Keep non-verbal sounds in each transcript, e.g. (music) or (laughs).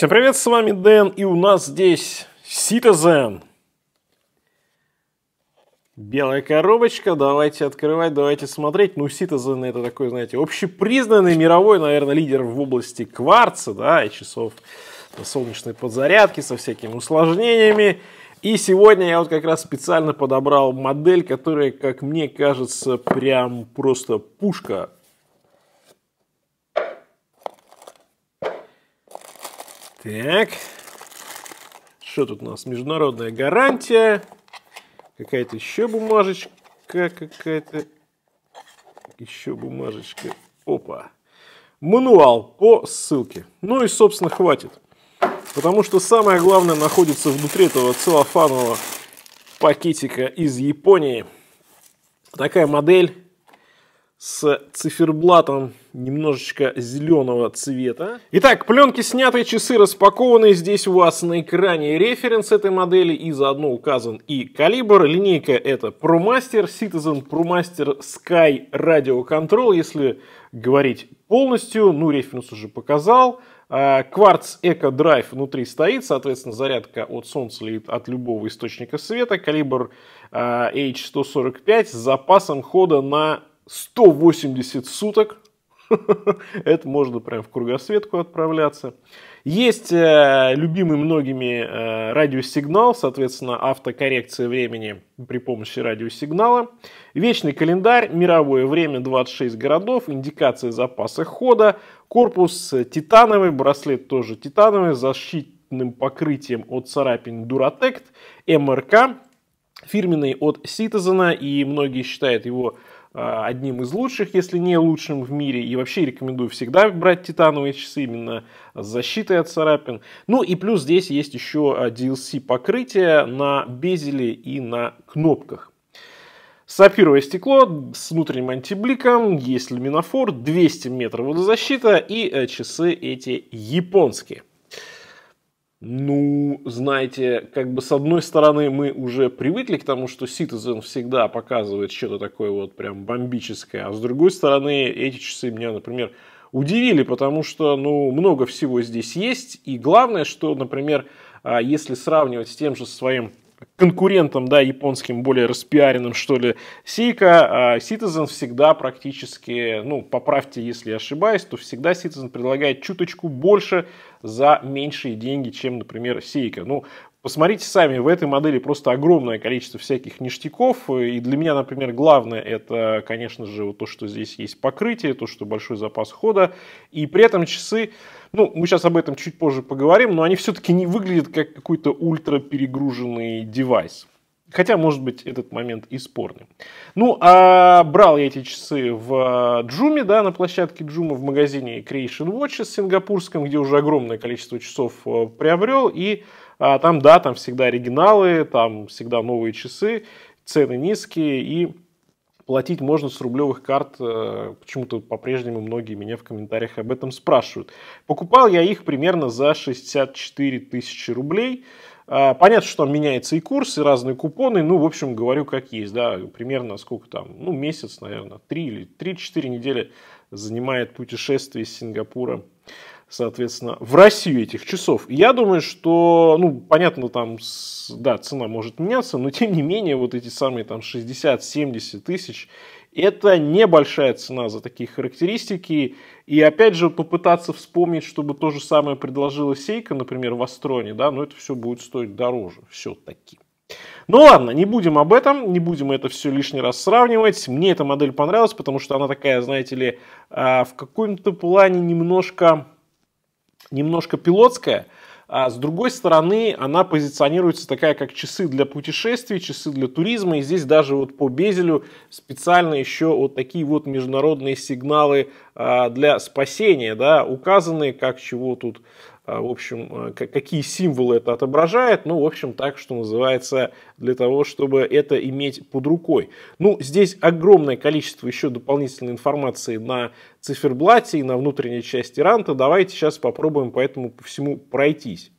Всем привет, с вами Дэн, и у нас здесь Citizen. Белая коробочка, давайте открывать, давайте смотреть. Ну, Citizen это такой, знаете, общепризнанный мировой, наверное, лидер в области кварца, да, и часов солнечной подзарядки со всякими усложнениями. И сегодня я вот как раз специально подобрал модель, которая, как мне кажется, прям просто пушка Так. Что тут у нас? Международная гарантия. Какая-то еще бумажечка какая-то. Еще бумажечка. Опа. Мануал по ссылке. Ну и, собственно, хватит. Потому что самое главное находится внутри этого целлофанового пакетика из Японии. Такая модель с циферблатом немножечко зеленого цвета. Итак, пленки сняты, часы распакованы. Здесь у вас на экране референс этой модели и заодно указан и калибр. Линейка это ProMaster, Citizen ProMaster Sky Radio Control, если говорить полностью. Ну, референс уже показал. А, кварц Эко Драйв внутри стоит, соответственно, зарядка от солнца или от любого источника света. Калибр а, H145 с запасом хода на 180 суток. (laughs) Это можно прям в кругосветку отправляться. Есть э, любимый многими э, радиосигнал, соответственно, автокоррекция времени при помощи радиосигнала. Вечный календарь, мировое время 26 городов, индикация запаса хода, корпус э, титановый, браслет тоже титановый, защитным покрытием от царапин Duratect МРК, фирменный от Citizen, и многие считают его Э, одним из лучших, если не лучшим в мире. И вообще рекомендую всегда брать титановые часы именно с защитой от царапин. Ну и плюс здесь есть еще э, DLC покрытие на безеле и на кнопках. Сапфировое стекло с внутренним антибликом, есть люминофор, 200 метров водозащита и э, часы эти японские. Ну, знаете, как бы с одной стороны мы уже привыкли к тому, что Citizen всегда показывает что-то такое вот прям бомбическое, а с другой стороны эти часы меня, например, удивили, потому что, ну, много всего здесь есть, и главное, что, например, а, если сравнивать с тем же своим конкурентом, да, японским, более распиаренным, что ли, Сейка, а Citizen всегда практически, ну, поправьте, если я ошибаюсь, то всегда Citizen предлагает чуточку больше за меньшие деньги, чем, например, Сейка. Ну, Посмотрите сами, в этой модели просто огромное количество всяких ништяков. И для меня, например, главное это, конечно же, вот то, что здесь есть покрытие, то, что большой запас хода. И при этом часы, ну, мы сейчас об этом чуть позже поговорим, но они все-таки не выглядят как какой-то ультра перегруженный девайс. Хотя, может быть, этот момент и спорный. Ну, а брал я эти часы в а, Джуме, да, на площадке Джума в магазине Creation Watch с сингапурском, где уже огромное количество часов э, приобрел. И а там, да, там всегда оригиналы, там всегда новые часы, цены низкие и платить можно с рублевых карт. Э, почему-то по-прежнему многие меня в комментариях об этом спрашивают. Покупал я их примерно за 64 тысячи рублей. А, понятно, что там меняется и курс, и разные купоны. Ну, в общем, говорю, как есть. Да, примерно сколько там, ну, месяц, наверное, 3 или 3-4 недели занимает путешествие из Сингапура соответственно, в Россию этих часов. я думаю, что, ну, понятно, там, да, цена может меняться, но (laughs) тем не менее, вот эти самые там 60-70 тысяч, это небольшая цена за такие характеристики. И опять же, попытаться вспомнить, чтобы то же самое предложила Сейка, например, в Астроне, да, но это все будет стоить дороже все-таки. Ну ладно, не будем об этом, не будем это все лишний раз сравнивать. Мне эта модель понравилась, потому что она такая, знаете ли, а, в каком-то плане немножко немножко пилотская, а с другой стороны, она позиционируется такая, как часы для путешествий, часы для туризма. И здесь даже вот по Безелю специально еще вот такие вот международные сигналы а, для спасения, да, указаны, как чего тут а, в общем, а, какие символы это отображает, ну, в общем, так, что называется, для того, чтобы это иметь под рукой. Ну, здесь огромное количество еще дополнительной информации на циферблате и на внутренней части ранта. Давайте сейчас попробуем по этому по всему пройтись.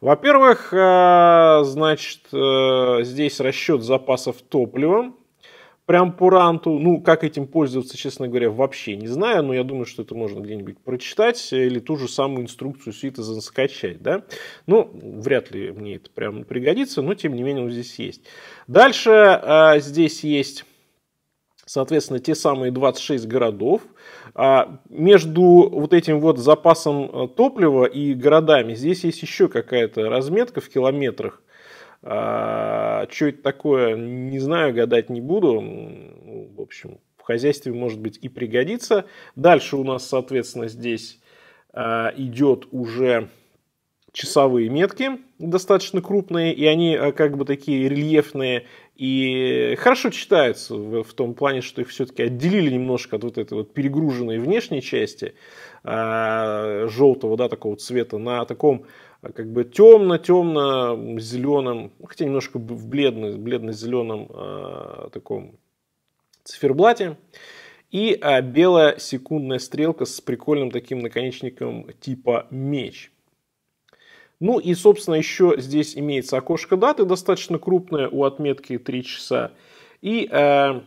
Во-первых, а, значит, э, здесь расчет запасов топлива прям по ранту. Ну, как этим пользоваться, честно говоря, вообще не знаю, но я думаю, что это можно где-нибудь прочитать или ту же самую инструкцию Citizen скачать, да. Ну, вряд ли мне это прям пригодится, но тем не менее он здесь есть. Дальше а, здесь есть соответственно, те самые 26 городов. А между вот этим вот запасом э, топлива и городами здесь есть еще какая-то разметка в километрах. А, что это такое, не знаю, гадать не буду. Ну, в общем, в хозяйстве, может быть, и пригодится. Дальше у нас, соответственно, здесь а, идет уже часовые метки, достаточно крупные, и они а, как бы такие рельефные и хорошо читаются в, в том плане, что их все-таки отделили немножко от вот этой вот перегруженной внешней части а, желтого, да, такого цвета, на таком а как бы темно-темно-зеленым, хотя немножко в бледно, бледно-зеленом э, а, таком циферблате. И э, белая секундная стрелка с прикольным таким наконечником типа меч. Ну и, собственно, еще здесь имеется окошко даты, достаточно крупное, у отметки 3 часа. И э,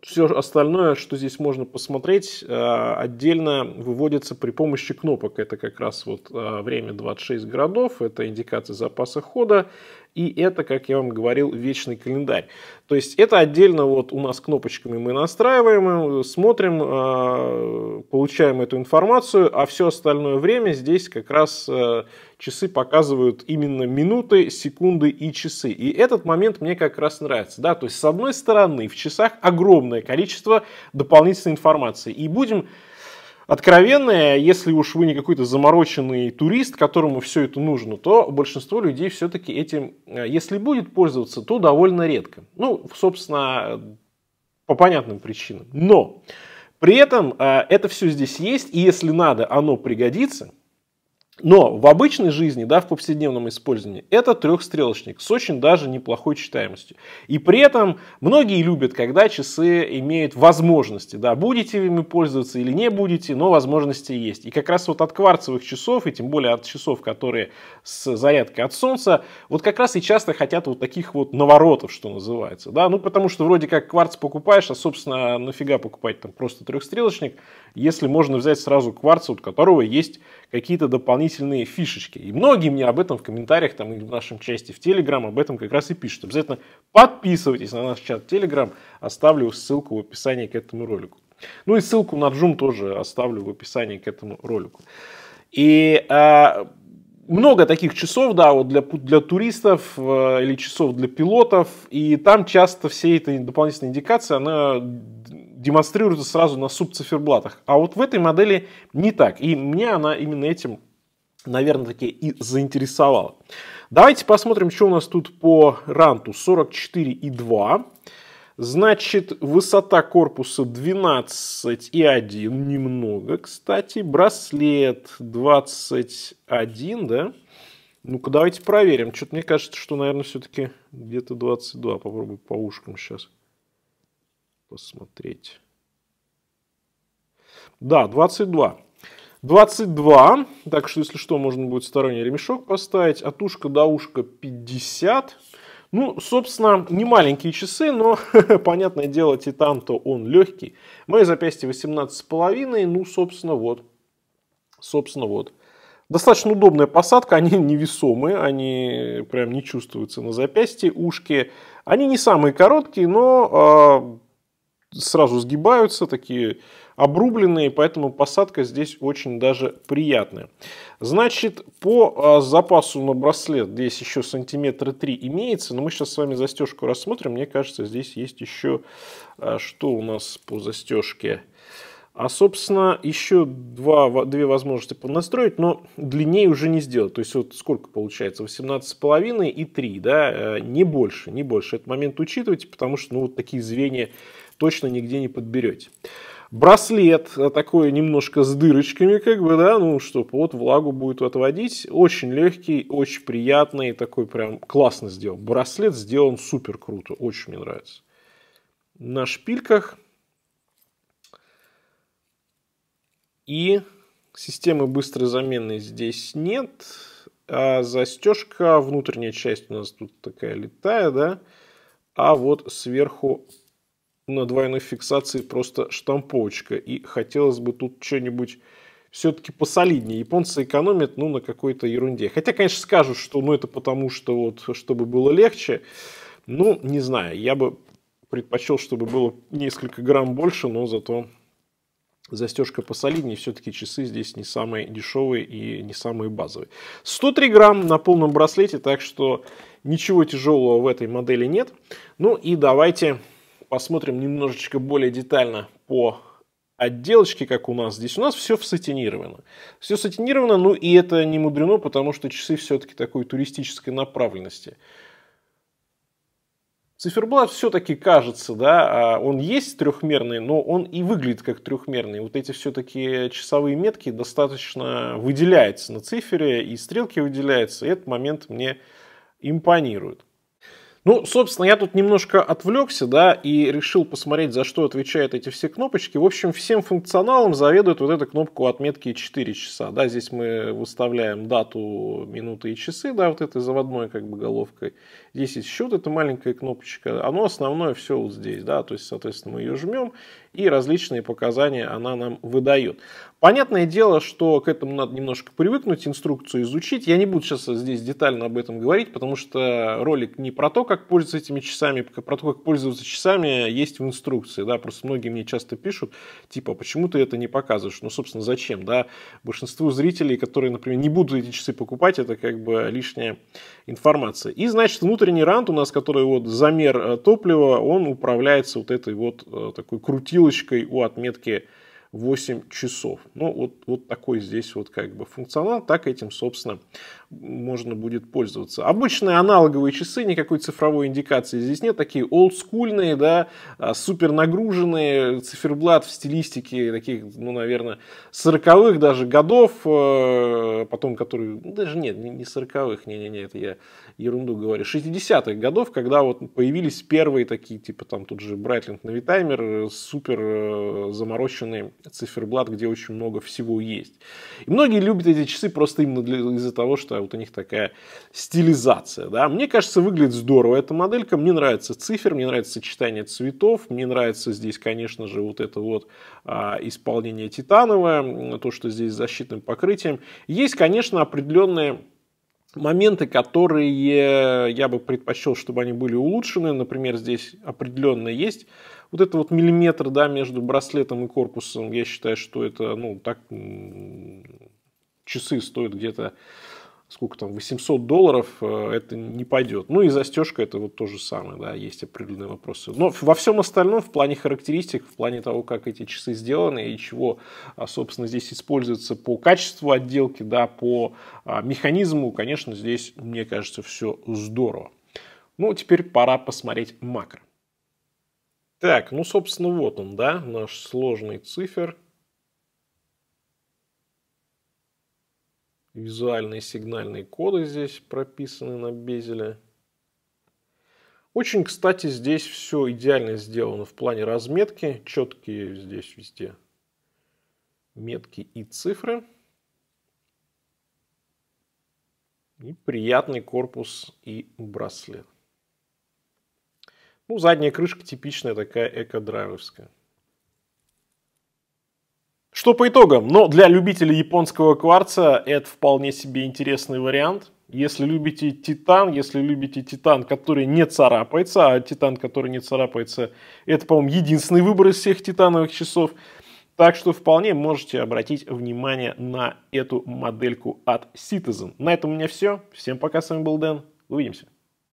все остальное, что здесь можно посмотреть, э, отдельно выводится при помощи кнопок. Это как раз вот э, время 26 городов, это индикация запаса хода, и это, как я вам говорил, вечный календарь. То есть это отдельно вот у нас кнопочками мы настраиваем, э, смотрим, а, получаем эту информацию, а все остальное время здесь как раз э, часы показывают именно минуты, секунды и часы. И этот момент мне как раз нравится. Да? То есть с одной стороны в часах огромное количество дополнительной информации. И будем откровенное, если уж вы не какой-то замороченный турист, которому все это нужно, то большинство людей все-таки этим, э, если будет пользоваться, то довольно редко. Ну, собственно, по понятным причинам. Но при этом э, это все здесь есть, и если надо, оно пригодится – но в обычной жизни, да, в повседневном использовании, это трехстрелочник с очень даже неплохой читаемостью. И при этом многие любят, когда часы имеют возможности. Да, будете ими пользоваться или не будете, но возможности есть. И как раз вот от кварцевых часов, и тем более от часов, которые с зарядкой от солнца, вот как раз и часто хотят вот таких вот наворотов, что называется. Да? Ну, потому что вроде как кварц покупаешь, а, собственно, нафига покупать там просто трехстрелочник, если можно взять сразу кварц, у которого есть какие-то дополнительные дополнительные фишечки. И многие мне об этом в комментариях, там, и в нашем части в Телеграм об этом как раз и пишут. Обязательно подписывайтесь на наш чат Телеграм, оставлю ссылку в описании к этому ролику. Ну и ссылку на Джум тоже оставлю в описании к этому ролику. И а, много таких часов, да, вот для, для туристов э, или часов для пилотов, и там часто все эта дополнительные индикации она демонстрируется сразу на субциферблатах. А вот в этой модели не так, и мне она именно этим наверное, таки и заинтересовало. Давайте посмотрим, что у нас тут по ранту. 44,2. Значит, высота корпуса 12,1, немного, кстати. Браслет 21, да? Ну-ка, давайте проверим. Что-то мне кажется, что, наверное, все-таки где-то 22. Попробую по ушкам сейчас посмотреть. Да, 22. 22, так что, если что, можно будет сторонний ремешок поставить. От ушка до ушка 50. Ну, собственно, не маленькие часы, но, (laughs) понятное дело, титан-то он легкий. Мои запястья 18,5, ну, собственно, вот. Собственно, вот. Достаточно удобная посадка, они невесомые, они прям не чувствуются на запястье, ушки. Они не самые короткие, но а, сразу сгибаются, такие обрубленные, поэтому посадка здесь очень даже приятная. Значит, по а, запасу на браслет здесь еще сантиметра 3 имеется, но мы сейчас с вами застежку рассмотрим. Мне кажется, здесь есть еще, а, что у нас по застежке. А, собственно, еще два, две возможности понастроить, но длиннее уже не сделать. То есть, вот сколько получается? 18,5 и 3, да? Э, не больше, не больше. Этот момент учитывайте, потому что, ну, вот такие звенья точно нигде не подберете. Браслет э, такой немножко с дырочками, как бы, да, ну, чтобы вот влагу будет отводить. Очень легкий, очень приятный, такой прям классно сделан. Браслет сделан супер круто, очень мне нравится. На шпильках. И системы быстрой замены здесь нет. А застежка, внутренняя часть у нас тут такая летая, да. А вот сверху на двойной фиксации просто штамповочка. И хотелось бы тут что-нибудь все-таки посолиднее. Японцы экономят, ну, на какой-то ерунде. Хотя, конечно, скажут, что ну, это потому, что вот, чтобы было легче. Ну, не знаю, я бы предпочел, чтобы было несколько грамм больше, но зато застежка посолиднее. Все-таки часы здесь не самые дешевые и не самые базовые. 103 грамм на полном браслете, так что ничего тяжелого в этой модели нет. Ну и давайте посмотрим немножечко более детально по отделочки, как у нас здесь, у нас все сатинировано. Все сатинировано, ну и это не мудрено, потому что часы все-таки такой туристической направленности. Циферблат все-таки кажется, да, а он есть трехмерный, но он и выглядит как трехмерный. Вот эти все-таки часовые метки достаточно выделяются на цифере, и стрелки выделяются, и этот момент мне импонирует. Ну, собственно, я тут немножко отвлекся, да, и решил посмотреть, за что отвечают эти все кнопочки. В общем, всем функционалом заведует вот эта кнопка отметки 4 часа, да, здесь мы выставляем дату, минуты и часы, да, вот этой заводной как бы головкой. Здесь есть еще вот маленькая кнопочка, оно основное все вот здесь, да, то есть, соответственно, мы ее жмем, и различные показания она нам выдает. Понятное дело, что к этому надо немножко привыкнуть, инструкцию изучить. Я не буду сейчас здесь детально об этом говорить, потому что ролик не про то, как пользоваться этими часами, про то, как пользоваться часами, есть в инструкции. Да? Просто многие мне часто пишут, типа, «А почему ты это не показываешь? Ну, собственно, зачем? Да? Большинству зрителей, которые, например, не будут эти часы покупать, это как бы лишняя информация. И, значит, внутренний рант у нас, который вот замер э, топлива, он управляется вот этой вот э, такой крутилочкой у отметки 8 часов. Ну, вот, вот такой здесь вот как бы функционал. Так этим, собственно, можно будет пользоваться. Обычные аналоговые часы, никакой цифровой индикации здесь нет, такие олдскульные, да, а, супер нагруженные, циферблат в стилистике таких, ну, наверное, 40-х даже годов, э, потом которые, ну, даже нет, не 40-х, не-не-не, это я ерунду говорю, 60-х годов, когда вот появились первые такие, типа там тут же брайтлинг Навитаймер, э, супер э, замороченный циферблат, где очень много всего есть. И многие любят эти часы просто именно для, из-за того, что вот у них такая стилизация. Да? Мне кажется, выглядит здорово эта моделька, мне нравится цифер, мне нравится сочетание цветов, мне нравится здесь, конечно же, вот это вот а, исполнение титановое, то, что здесь с защитным покрытием. Есть, конечно, определенные моменты, которые я бы предпочел, чтобы они были улучшены. Например, здесь определенно есть вот это вот миллиметр да, между браслетом и корпусом. Я считаю, что это, ну, так часы стоят где-то сколько там, 800 долларов, э, это не пойдет. Ну и застежка это вот то же самое, да, есть определенные вопросы. Но во всем остальном, в плане характеристик, в плане того, как эти часы сделаны и чего, а, собственно, здесь используется по качеству отделки, да, по а, механизму, конечно, здесь, мне кажется, все здорово. Ну, теперь пора посмотреть макро. Так, ну, собственно, вот он, да, наш сложный цифер – визуальные сигнальные коды здесь прописаны на безеле. Очень, кстати, здесь все идеально сделано в плане разметки. Четкие здесь везде метки и цифры. И приятный корпус и браслет. Ну, задняя крышка типичная такая эко драйверская что по итогам? Но для любителей японского кварца это вполне себе интересный вариант. Если любите титан, если любите титан, который не царапается, а титан, который не царапается, это, по-моему, единственный выбор из всех титановых часов. Так что вполне можете обратить внимание на эту модельку от Citizen. На этом у меня все. Всем пока, с вами был Дэн. Увидимся.